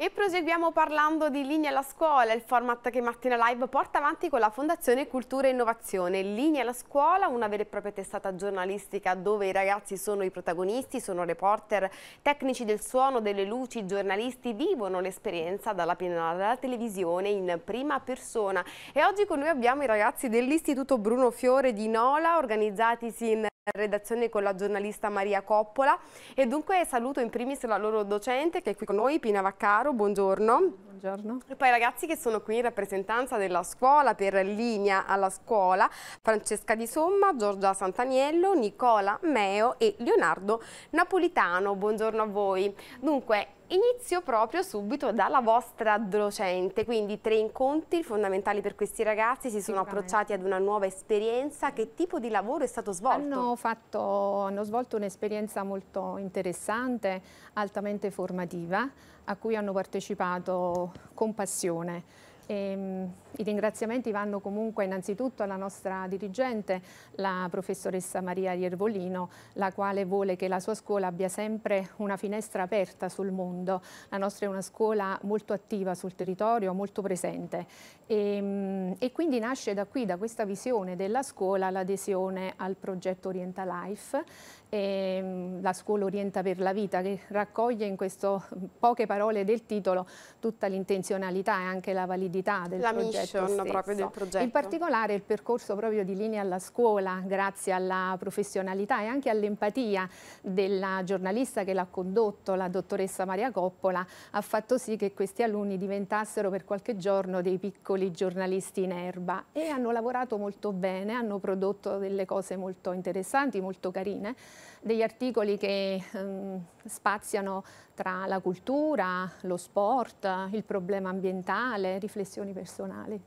E proseguiamo parlando di Linea alla Scuola, il format che Mattina Live porta avanti con la Fondazione Cultura e Innovazione. Linea alla Scuola, una vera e propria testata giornalistica dove i ragazzi sono i protagonisti, sono reporter, tecnici del suono, delle luci, giornalisti, vivono l'esperienza dalla, dalla televisione in prima persona. E oggi con noi abbiamo i ragazzi dell'Istituto Bruno Fiore di Nola, organizzatisi in redazione con la giornalista Maria Coppola e dunque saluto in primis la loro docente che è qui con noi, Pina Vaccaro, buongiorno buongiorno. E poi ragazzi che sono qui in rappresentanza della scuola per linea alla scuola, Francesca Di Somma, Giorgia Santaniello, Nicola Meo e Leonardo Napolitano. Buongiorno a voi. Dunque, Inizio proprio subito dalla vostra docente, quindi tre incontri fondamentali per questi ragazzi, si sono approcciati ad una nuova esperienza, che tipo di lavoro è stato svolto? Hanno, fatto, hanno svolto un'esperienza molto interessante, altamente formativa, a cui hanno partecipato con passione. E, ehm, I ringraziamenti vanno comunque innanzitutto alla nostra dirigente, la professoressa Maria Iervolino, la quale vuole che la sua scuola abbia sempre una finestra aperta sul mondo. La nostra è una scuola molto attiva sul territorio, molto presente e, ehm, e quindi nasce da qui, da questa visione della scuola, l'adesione al progetto Orienta Life e ehm, la scuola Orienta per la Vita che raccoglie in queste mm, poche parole del titolo tutta l'intenzionalità e anche la validità del la progetto mission proprio del progetto. In particolare il percorso proprio di linea alla scuola grazie alla professionalità e anche all'empatia della giornalista che l'ha condotto, la dottoressa Maria Coppola, ha fatto sì che questi alunni diventassero per qualche giorno dei piccoli giornalisti in erba e hanno lavorato molto bene, hanno prodotto delle cose molto interessanti, molto carine degli articoli che ehm, spaziano tra la cultura, lo sport, il problema ambientale, riflessioni personali.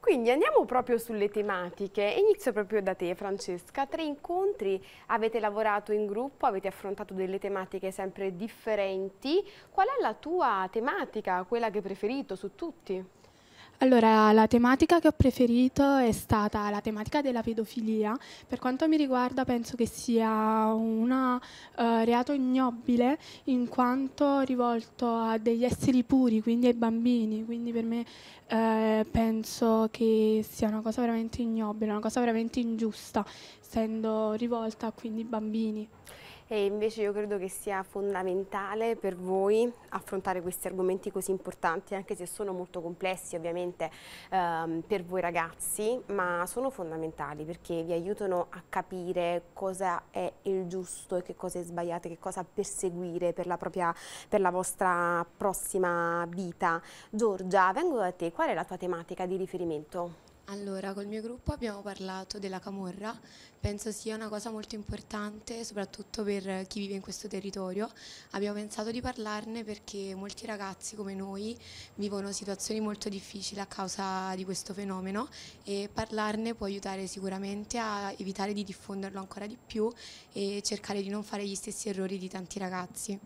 Quindi andiamo proprio sulle tematiche. Inizio proprio da te, Francesca. Tre incontri, avete lavorato in gruppo, avete affrontato delle tematiche sempre differenti. Qual è la tua tematica, quella che hai preferito su tutti? Allora, la tematica che ho preferito è stata la tematica della pedofilia. Per quanto mi riguarda penso che sia un uh, eh, reato ignobile in quanto rivolto a degli esseri puri, quindi ai bambini, quindi per me eh, penso che sia una cosa veramente ignobile, una cosa veramente ingiusta, essendo rivolta a quindi bambini. E invece io credo che sia fondamentale per voi affrontare questi argomenti così importanti, anche se sono molto complessi ovviamente ehm, per voi ragazzi, ma sono fondamentali perché vi aiutano a capire cosa è il giusto e che cosa è sbagliato, che cosa perseguire per la, propria, per la vostra prossima vita. Giorgia, vengo da te, qual è la tua tematica di riferimento? Allora, col mio gruppo abbiamo parlato della camorra, penso sia una cosa molto importante soprattutto per chi vive in questo territorio. Abbiamo pensato di parlarne perché molti ragazzi come noi vivono situazioni molto difficili a causa di questo fenomeno e parlarne può aiutare sicuramente a evitare di diffonderlo ancora di più e cercare di non fare gli stessi errori di tanti ragazzi.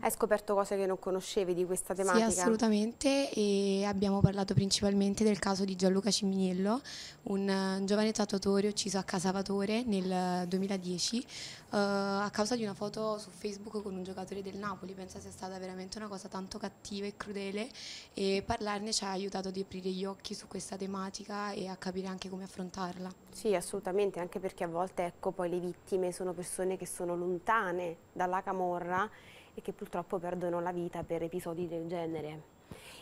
Hai scoperto cose che non conoscevi di questa tematica? Sì, assolutamente e abbiamo parlato principalmente del caso di Gianluca Ciminiello, un eh, giovane tatuatore ucciso a Casavatore nel 2010 uh, eh, eh, a causa di una foto su Facebook con un giocatore del Napoli. Pensa sia stata veramente una cosa tanto cattiva e crudele e parlarne ci ha aiutato ad aprire gli occhi su questa tematica e a capire anche come affrontarla. Sì, assolutamente, anche perché a volte ecco, poi le vittime sono persone che sono lontane dalla camorra e che purtroppo perdono la vita per episodi del genere.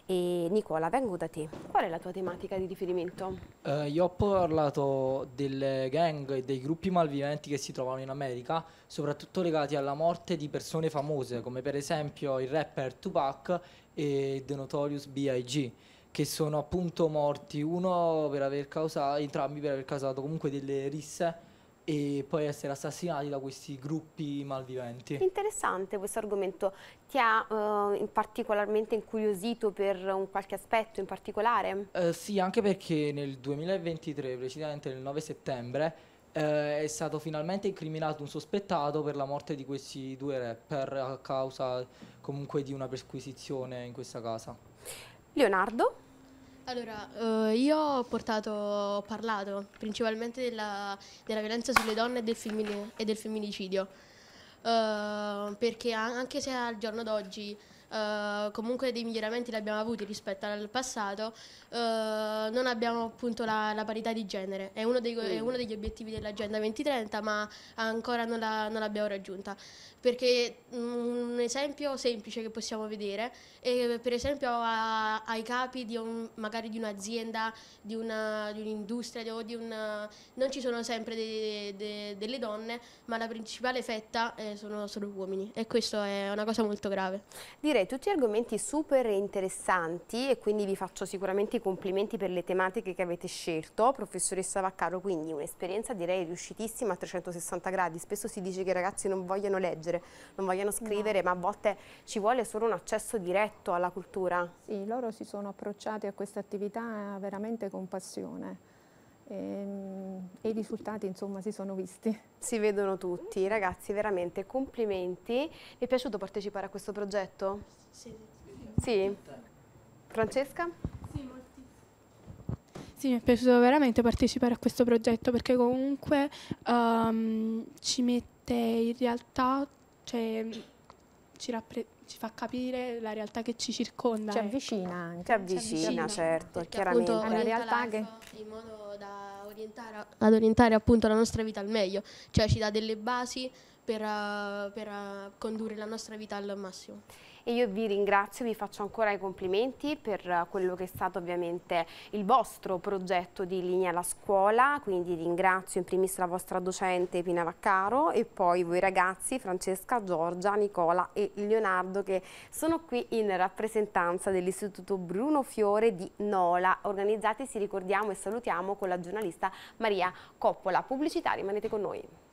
E Nicola, vengo da te. Qual è la tua tematica di riferimento? Eh, io ho parlato delle gang e dei gruppi malviventi che si trovano in America, soprattutto legati alla morte di persone famose, come per esempio il rapper Tupac e The Notorious B.I.G., che sono appunto morti uno per aver causato, entrambi per aver causato comunque delle risse e poi essere assassinati da questi gruppi malviventi. Interessante questo argomento, ti ha eh, in particolarmente incuriosito per un qualche aspetto in particolare? Eh, sì, anche perché nel 2023, precisamente il 9 settembre, eh, è stato finalmente incriminato un sospettato per la morte di questi due rapper a causa comunque di una perquisizione in questa casa. Leonardo? Allora, eh, io ho, portato, ho parlato principalmente della, della, violenza sulle donne e del, femmin- e del femminicidio, eh, perché anche se al giorno d'oggi eh, comunque dei miglioramenti li abbiamo avuti rispetto al passato, eh, non abbiamo appunto la, la, parità di genere. È uno, dei, è mm. uno degli obiettivi dell'Agenda 2030, ma ancora non, la, non l'abbiamo raggiunta. Perché mm, un esempio semplice che possiamo vedere è per esempio a, ai capi di un, magari di un'azienda, di, una, di un'industria o di un... non ci sono sempre de, de, delle donne, ma la principale fetta eh, sono, sono uomini e questo è una cosa molto grave. Dire direi tutti argomenti super interessanti e quindi vi faccio sicuramente i complimenti per le tematiche che avete scelto. Professoressa Vaccaro, quindi un'esperienza direi riuscitissima a 360 gradi. Spesso si dice che i ragazzi non vogliono leggere, non vogliono scrivere, no. ma a volte ci vuole solo un accesso diretto alla cultura. Sì, loro si sono approcciati a questa attività veramente con passione Ehm, e i risultati insomma si sono visti. Si vedono tutti, ragazzi veramente complimenti. Vi è piaciuto partecipare a questo progetto? Sì. Sì? Francesca? Sì, Sì, mi è piaciuto veramente partecipare a questo progetto perché comunque um, ci mette in realtà, cioè ci rappresenta ci fa capire la realtà che ci circonda. Ci avvicina anche. Ci avvicina, certo, perché chiaramente. Appunto, la realtà che... In modo da orientare, ad orientare appunto la nostra vita al meglio, cioè ci dà delle basi per, eh, per eh, condurre la nostra vita al massimo e io vi ringrazio, vi faccio ancora i complimenti per quello che è stato ovviamente il vostro progetto di linea alla scuola, quindi ringrazio in primis la vostra docente Pina Vaccaro e poi voi ragazzi Francesca, Giorgia, Nicola e Leonardo che sono qui in rappresentanza dell'Istituto Bruno Fiore di Nola, organizzati si ricordiamo e salutiamo con la giornalista Maria Coppola. Pubblicità, rimanete con noi.